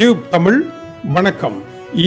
tube Tamil வணக்கம்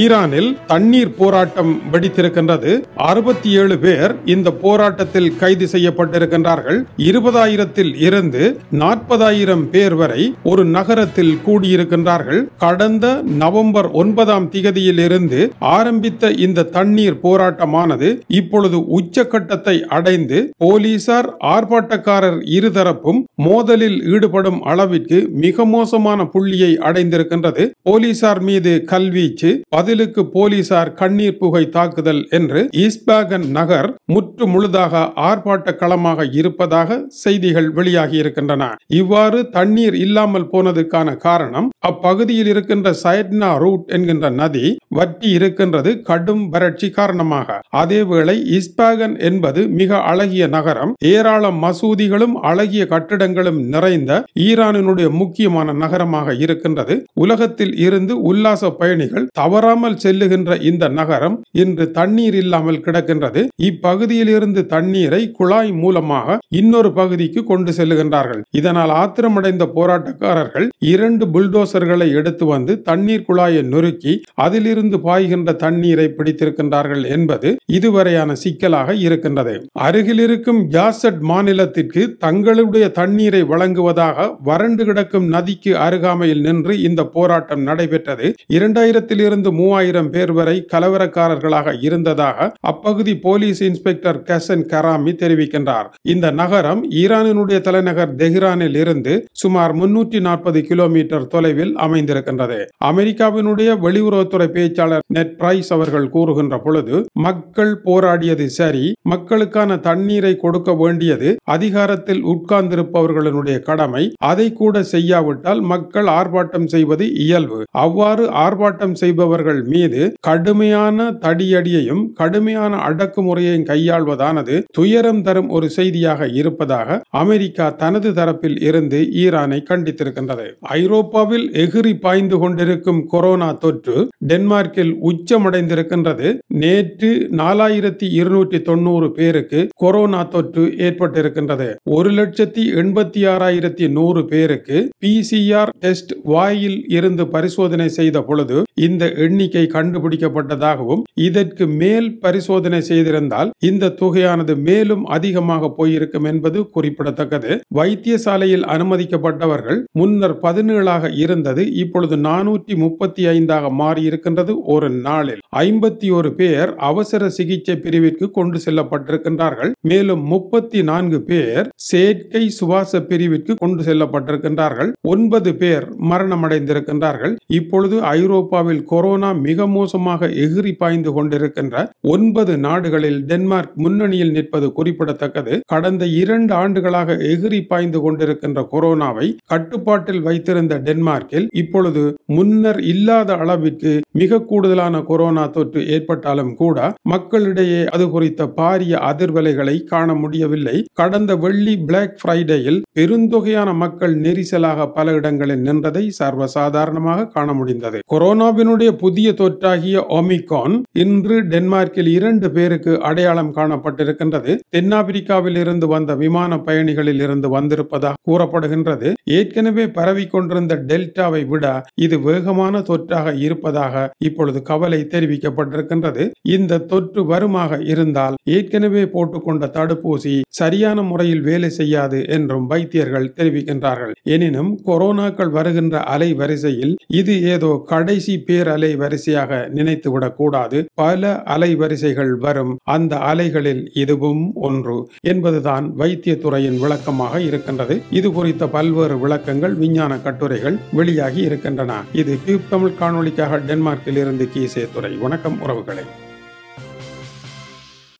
ஈரானில் தண்ணீர் போராட்டம் வெடித்திருக்கின்றது அறுபத்தி ஏழு பேர் இந்த போராட்டத்தில் கைது செய்யப்பட்டிருக்கின்றார்கள் இருபதாயிரத்தில் இருந்து நாற்பதாயிரம் பேர் வரை ஒரு நகரத்தில் கூடியிருக்கின்றார்கள் கடந்த நவம்பர் ஒன்பதாம் திகதியில் இருந்து ஆரம்பித்த இந்த தண்ணீர் போராட்டமானது இப்பொழுது உச்சக்கட்டத்தை அடைந்து போலீசார் ஆர்ப்பாட்டக்காரர் இருதரப்பும் மோதலில் ஈடுபடும் அளவிற்கு மிக மோசமான புள்ளியை அடைந்திருக்கின்றது போலீசார் மீது கல்வீச்சு பதிலுக்கு போலீசார் கண்ணீர் புகை தாக்குதல் என்று ஈஸ்ட்பேகன் நகர் முற்று முழுதாக ஆர்ப்பாட்ட களமாக இருப்பதாக செய்திகள் வெளியாகி இருக்கின்றன இவ்வாறு தண்ணீர் இல்லாமல் போனதுக்கான காரணம் அப்பகுதியில் இருக்கின்ற சைட்னா ரூட் என்கின்ற நதி வற்றி இருக்கின்றது கடும் வறட்சி காரணமாக அதேவேளை இஸ்பாகன் என்பது மிக அழகிய நகரம் ஏராள மசூதிகளும் அழகிய கட்டிடங்களும் நிறைந்த ஈரானினுடைய முக்கியமான நகரமாக இருக்கின்றது உலகத்தில் இருந்து உல்லாச பயணிகள் தவறு தவறாமல் செல்லுகின்ற இந்த நகரம் இன்று தண்ணீர் இல்லாமல் கிடக்கின்றது இப்பகுதியிலிருந்து தண்ணீரை குழாய் மூலமாக இன்னொரு பகுதிக்கு கொண்டு செல்லுகின்றார்கள் இதனால் ஆத்திரமடைந்த போராட்டக்காரர்கள் இரண்டு புல்டோசர்களை எடுத்து வந்து தண்ணீர் குழாயை நொறுக்கி அதிலிருந்து பாய்கின்ற தண்ணீரை பிடித்திருக்கின்றார்கள் என்பது இதுவரையான சிக்கலாக இருக்கின்றது அருகில் இருக்கும் ஜாசட் மாநிலத்திற்கு தங்களுடைய தண்ணீரை வழங்குவதாக வறண்டு கிடக்கும் நதிக்கு அருகாமையில் நின்று இந்த போராட்டம் நடைபெற்றது இரண்டாயிரத்தில் இருந்து இருந்து மூவாயிரம் பேர் வரை கலவரக்காரர்களாக இருந்ததாக அப்பகுதி போலீஸ் இன்ஸ்பெக்டர் கசன் கராமி தெரிவிக்கின்றார் இந்த நகரம் ஈரானினுடைய தலைநகர் தெஹ்ரானில் இருந்து சுமார் முன்னூற்றி நாற்பது கிலோமீட்டர் தொலைவில் அமைந்திருக்கின்றது அமெரிக்காவினுடைய வெளியுறவுத்துறை பேச்சாளர் நெட் பிரைஸ் அவர்கள் கூறுகின்ற பொழுது மக்கள் போராடியது சரி மக்களுக்கான தண்ணீரை கொடுக்க வேண்டியது அதிகாரத்தில் உட்கார்ந்திருப்பவர்களுடைய கடமை அதை கூட செய்யாவிட்டால் மக்கள் ஆர்ப்பாட்டம் செய்வது இயல்பு அவ்வாறு ஆர்ப்பாட்டம் செய்பவர் இருப்பவர்கள் மீது கடுமையான தடியடியையும் கடுமையான அடக்குமுறையையும் கையாள்வதானது துயரம் தரும் ஒரு செய்தியாக இருப்பதாக அமெரிக்கா தனது தரப்பில் இருந்து ஈரானை கண்டித்திருக்கின்றது ஐரோப்பாவில் எகிரி பாய்ந்து கொண்டிருக்கும் கொரோனா தொற்று டென்மார்க்கில் உச்சமடைந்திருக்கின்றது நேற்று நாலாயிரத்தி இருநூற்றி தொண்ணூறு பேருக்கு கொரோனா தொற்று ஏற்பட்டிருக்கின்றது ஒரு லட்சத்தி எண்பத்தி ஆறாயிரத்தி நூறு பேருக்கு பிசிஆர் டெஸ்ட் வாயில் இருந்து பரிசோதனை செய்த பொழுது இந்த எண்ணிக்கை கண்டுபிடிக்கப்பட்டதாகவும் இதற்கு மேல் பரிசோதனை செய்திருந்தால் இந்த தொகையானது மேலும் அதிகமாக போயிருக்கும் என்பது குறிப்பிடத்தக்கது வைத்தியசாலையில் அனுமதிக்கப்பட்டவர்கள் முன்னர் பதினேழாக இருந்தது இப்பொழுது நானூற்றி முப்பத்தி ஐந்தாக மாறியிருக்கின்றது ஒரு நாளில் ஐம்பத்தி ஒரு பேர் அவசர சிகிச்சை பிரிவிற்கு கொண்டு செல்லப்பட்டிருக்கின்றார்கள் மேலும் முப்பத்தி நான்கு பேர் செயற்கை சுவாச பிரிவிற்கு கொண்டு செல்லப்பட்டிருக்கின்றார்கள் ஒன்பது பேர் மரணமடைந்திருக்கின்றார்கள் இப்பொழுது ஐரோப்பாவில் கொரோனா கொரோனா மிக மோசமாக எகிரி பாய்ந்து கொண்டிருக்கின்ற ஒன்பது நாடுகளில் டென்மார்க் முன்னணியில் நிற்பது குறிப்பிடத்தக்கது கடந்த இரண்டு ஆண்டுகளாக எகிரி பாய்ந்து கொண்டிருக்கின்ற கொரோனாவை கட்டுப்பாட்டில் வைத்திருந்த டென்மார்க்கில் இப்பொழுது முன்னர் இல்லாத அளவிற்கு மிக கூடுதலான கொரோனா தொற்று ஏற்பட்டாலும் கூட மக்களிடையே அது குறித்த பாரிய அதிர்வலைகளை காண முடியவில்லை கடந்த வெள்ளி பிளாக் ஃப்ரைடேயில் பெருந்தொகையான மக்கள் நெரிசலாக பல இடங்களில் நின்றதை சர்வசாதாரணமாக காண முடிந்தது கொரோனாவினுடைய புதிய தொற்றாகிய ஒமிகான் இன்று டென்மார்க்கில் இரண்டு பேருக்கு அடையாளம் காணப்பட்டிருக்கின்றது தென்னாப்பிரிக்காவில் இருந்து வந்த விமான பயணிகளில் இருந்து வந்திருப்பதாக கூறப்படுகின்றது ஏற்கனவே பரவி கொண்டிருந்த டெல்டாவை விட இது வேகமான தொற்றாக இருப்பதாக இப்பொழுது கவலை தெரிவிக்கப்பட்டிருக்கின்றது இந்த தொற்று வருமாக இருந்தால் ஏற்கனவே போட்டுக்கொண்ட தடுப்பூசி சரியான முறையில் வேலை செய்யாது என்றும் வைத்தியர்கள் தெரிவிக்கின்றார்கள் எனினும் கொரோனாக்கள் வருகின்ற அலை வரிசையில் இது ஏதோ கடைசி பேரலை அலைவரிசையாக நினைத்து கூடாது பல அலைவரிசைகள் வரும் அந்த அலைகளில் இதுவும் ஒன்று என்பதுதான் வைத்தியத்துறையின் விளக்கமாக இருக்கின்றது இது குறித்த பல்வேறு விளக்கங்கள் விஞ்ஞான கட்டுரைகள் வெளியாகி இருக்கின்றன இது தமிழ் காணொலிக்காக டென்மார்க்கில் இருந்து கீசே துறை வணக்கம் உறவுகளை